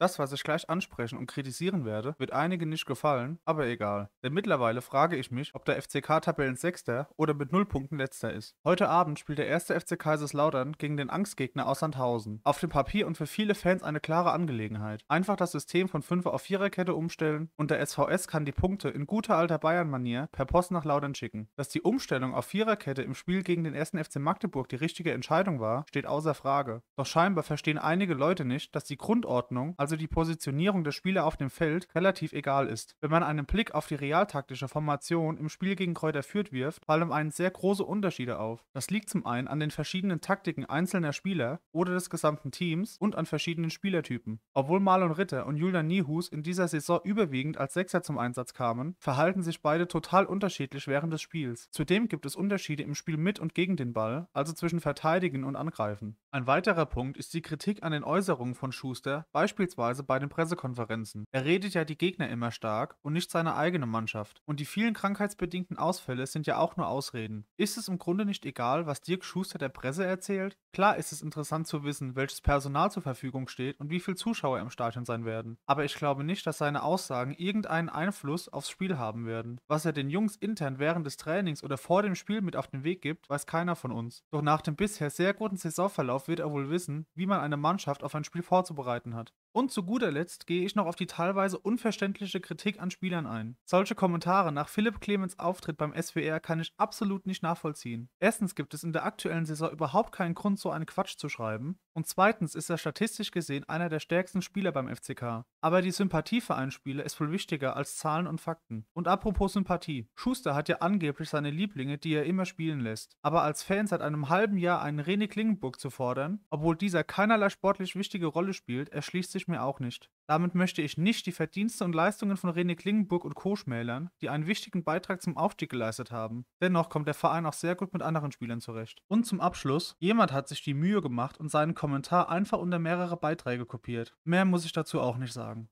Das, was ich gleich ansprechen und kritisieren werde, wird einigen nicht gefallen, aber egal. Denn mittlerweile frage ich mich, ob der FCK Tabellen Sechster oder mit Nullpunkten Letzter ist. Heute Abend spielt der erste FC Kaiserslautern gegen den Angstgegner aus Sandhausen. Auf dem Papier und für viele Fans eine klare Angelegenheit. Einfach das System von 5 auf 4er Kette umstellen und der SVS kann die Punkte in guter alter Bayern-Manier per Post nach Laudern schicken. Dass die Umstellung auf 4er Kette im Spiel gegen den ersten FC Magdeburg die richtige Entscheidung war, steht außer Frage. Doch scheinbar verstehen einige Leute nicht, dass die Grundordnung, also die Positionierung der Spieler auf dem Feld, relativ egal ist. Wenn man einen Blick auf die realtaktische Formation im Spiel gegen Kräuter Fürth wirft, fallen einem sehr große Unterschiede auf. Das liegt zum einen an den verschiedenen Taktiken einzelner Spieler oder des gesamten Teams und an verschiedenen Spielertypen. Obwohl Marlon Ritter und Julian Niehus in dieser Saison überwiegend als Sechser zum Einsatz kamen, verhalten sich beide total unterschiedlich während des Spiels. Zudem gibt es Unterschiede im Spiel mit und gegen den Ball, also zwischen Verteidigen und Angreifen. Ein weiterer Punkt ist die Kritik an den Äußerungen von Schuster, beispielsweise Vorgehensweise bei den Pressekonferenzen. Er redet ja die Gegner immer stark und nicht seine eigene Mannschaft. Und die vielen krankheitsbedingten Ausfälle sind ja auch nur Ausreden. Ist es im Grunde nicht egal, was Dirk Schuster der Presse erzählt? Klar ist es interessant zu wissen, welches Personal zur Verfügung steht und wie viele Zuschauer im Stadion sein werden. Aber ich glaube nicht, dass seine Aussagen irgendeinen Einfluss aufs Spiel haben werden. Was er den Jungs intern während des Trainings oder vor dem Spiel mit auf den Weg gibt, weiß keiner von uns. Doch nach dem bisher sehr guten Saisonverlauf wird er wohl wissen, wie man eine Mannschaft auf ein Spiel vorzubereiten hat. Und zu guter Letzt gehe ich noch auf die teilweise unverständliche Kritik an Spielern ein. Solche Kommentare nach Philipp Clemens Auftritt beim SWR kann ich absolut nicht nachvollziehen. Erstens gibt es in der aktuellen Saison überhaupt keinen Grund, so einen Quatsch zu schreiben. Und zweitens ist er statistisch gesehen einer der stärksten Spieler beim FCK. Aber die Sympathie für einen Spieler ist wohl wichtiger als Zahlen und Fakten. Und apropos Sympathie. Schuster hat ja angeblich seine Lieblinge, die er immer spielen lässt. Aber als Fan seit einem halben Jahr einen René Klingenburg zu fordern, obwohl dieser keinerlei sportlich wichtige Rolle spielt, erschließt sich ich mir auch nicht. Damit möchte ich nicht die Verdienste und Leistungen von René Klingenburg und Co. schmälern, die einen wichtigen Beitrag zum Aufstieg geleistet haben. Dennoch kommt der Verein auch sehr gut mit anderen Spielern zurecht. Und zum Abschluss, jemand hat sich die Mühe gemacht und seinen Kommentar einfach unter mehrere Beiträge kopiert. Mehr muss ich dazu auch nicht sagen.